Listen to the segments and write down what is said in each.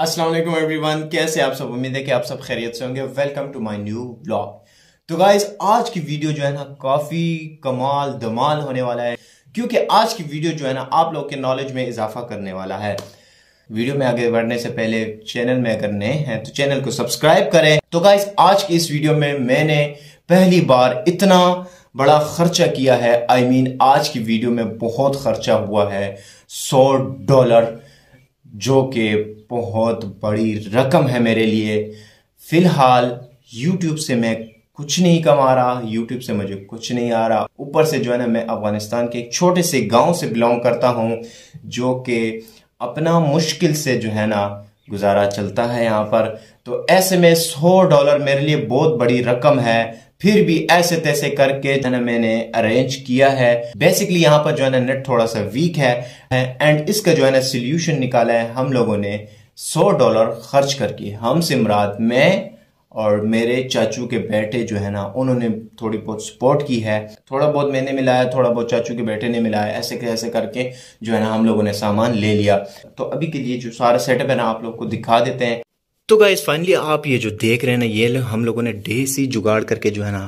असलम वालेकुम एवरीवन कैसे आप सब उम्मीद है कि आप सब खैरियत से होंगे welcome to my new blog तो गाइज आज की वीडियो जो है ना काफ़ी कमाल धमाल होने वाला है क्योंकि आज की वीडियो जो है ना आप लोग के नॉलेज में इजाफा करने वाला है वीडियो में आगे बढ़ने से पहले चैनल में अगर नए हैं तो चैनल को सब्सक्राइब करें तो गाइज आज की इस वीडियो में मैंने पहली बार इतना बड़ा खर्चा किया है आई I मीन mean, आज की वीडियो में बहुत खर्चा हुआ है सौ डॉलर जो कि बहुत बड़ी रकम है मेरे लिए फ़िलहाल यूट्यूब से मैं कुछ नहीं कमा रहा यूट्यूब से मुझे कुछ नहीं आ रहा ऊपर से जो है ना मैं अफगानिस्तान के एक छोटे से गांव से बिलोंग करता हूँ जो कि अपना मुश्किल से जो है ना गुजारा चलता है यहाँ पर तो ऐसे में सौ डॉलर मेरे लिए बहुत बड़ी रकम है फिर भी ऐसे तैसे करके जो है मैंने अरेंज किया है बेसिकली यहाँ पर जो है ना नेट थोड़ा सा वीक है एंड इसका जो है ना सोल्यूशन निकाला है हम लोगों ने सौ डॉलर खर्च करके हम सिमरात में और मेरे चाचू के बेटे जो है ना उन्होंने थोड़ी बहुत सपोर्ट की है थोड़ा बहुत मैंने मिलाया थोड़ा बहुत चाचू के बेटे ने मिलाया ऐसे ऐसे करके जो है ना हम लोगों ने सामान ले लिया तो अभी के लिए जो सारा सेटअप है ना आप लोग को दिखा देते हैं तो गाइज फाइनली आप ये जो देख रहे हैं ना ये हम लोगों ने सी जुगाड़ करके जो है ना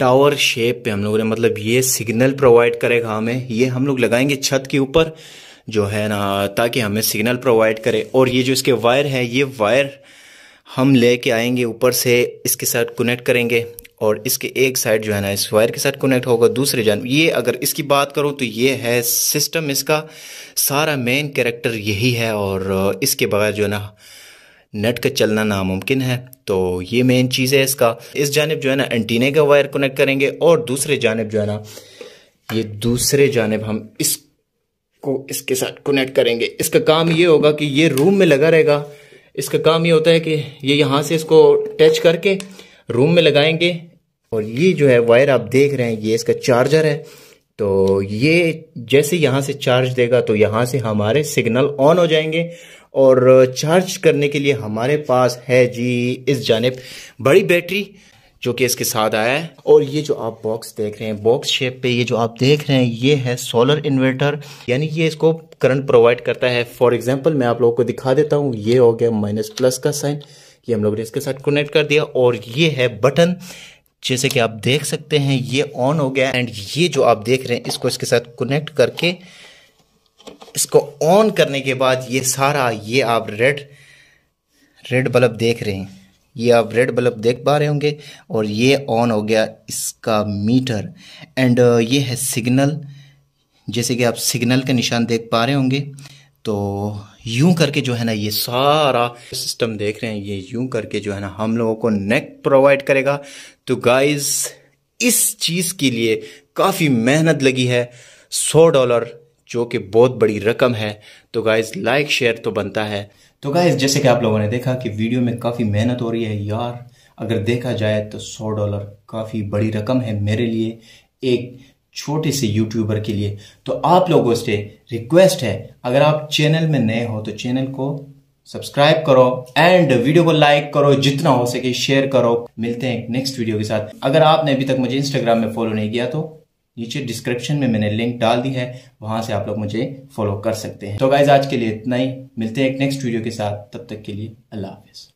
टावर शेप पे हम लोगों ने मतलब ये सिग्नल प्रोवाइड करेगा हमें ये हम लोग लगाएंगे छत के ऊपर जो है ना ताकि हमें सिग्नल प्रोवाइड करे और ये जो इसके वायर है ये वायर हम लेके आएंगे ऊपर से इसके साथ कनेक्ट करेंगे और इसके एक साइड जो है ना इस वायर के साथ कनेक्ट होगा दूसरे जान ये अगर इसकी बात करूँ तो ये है सिस्टम इसका सारा मेन कैरेक्टर यही है और इसके बगैर जो है ना नेट का चलना नामुमकिन है तो ये मेन चीज़ है इसका इस जानब जो है ना एंटीने का वायर कनेक्ट करेंगे और दूसरे जानब जो है ना ये दूसरे जानब हम इसको इसके साथ कनेक्ट करेंगे इसका काम ये होगा कि ये रूम में लगा रहेगा इसका काम ये होता है कि ये यहाँ से इसको टच करके रूम में लगाएंगे और ये जो है वायर आप देख रहे हैं ये इसका चार्जर है तो ये जैसे यहाँ से चार्ज देगा तो यहाँ से हमारे सिग्नल ऑन हो जाएंगे और चार्ज करने के लिए हमारे पास है जी इस जानब बड़ी बैटरी जो कि इसके साथ आया है और ये जो आप बॉक्स देख रहे हैं बॉक्स शेप पे ये जो आप देख रहे हैं ये है सोलर इन्वर्टर यानी ये इसको करंट प्रोवाइड करता है फॉर एग्जांपल मैं आप लोगों को दिखा देता हूँ ये हो गया माइनस प्लस का साइन ये हम लोगों ने इसके साथ कनेक्ट कर दिया और ये है बटन जैसे कि आप देख सकते हैं ये ऑन हो गया एंड ये जो आप देख रहे हैं इसको इसके साथ कनेक्ट करके इसको ऑन करने के बाद ये सारा ये आप रेड रेड बल्ब देख रहे हैं ये आप रेड बल्ब देख पा रहे होंगे और ये ऑन हो गया इसका मीटर एंड uh, ये है सिग्नल जैसे कि आप सिग्नल का निशान देख पा रहे होंगे तो यूं करके जो है ना ये सारा सिस्टम देख रहे हैं ये यूं करके जो है ना हम लोगों को नेक प्रोवाइड करेगा तो गाइस इस चीज़ के लिए काफ़ी मेहनत लगी है सौ डॉलर जो कि बहुत बड़ी रकम है तो गाइज लाइक शेयर तो बनता है तो गाइज जैसे कि आप लोगों ने देखा कि वीडियो में काफ़ी मेहनत हो रही है यार अगर देखा जाए तो सौ डॉलर काफ़ी बड़ी रकम है मेरे लिए एक छोटे से यूट्यूबर के लिए तो आप लोगों से रिक्वेस्ट है अगर आप चैनल में नए हो तो चैनल को सब्सक्राइब करो एंड वीडियो को लाइक करो जितना हो सके शेयर करो मिलते हैं नेक्स्ट वीडियो के साथ अगर आपने अभी तक मुझे इंस्टाग्राम में फॉलो नहीं किया तो नीचे डिस्क्रिप्शन में मैंने लिंक डाल दी है वहां से आप लोग मुझे फॉलो कर सकते हैं तो गाइज आज के लिए इतना ही मिलते हैं एक नेक्स्ट वीडियो के साथ तब तक के लिए अल्लाह हाफिज़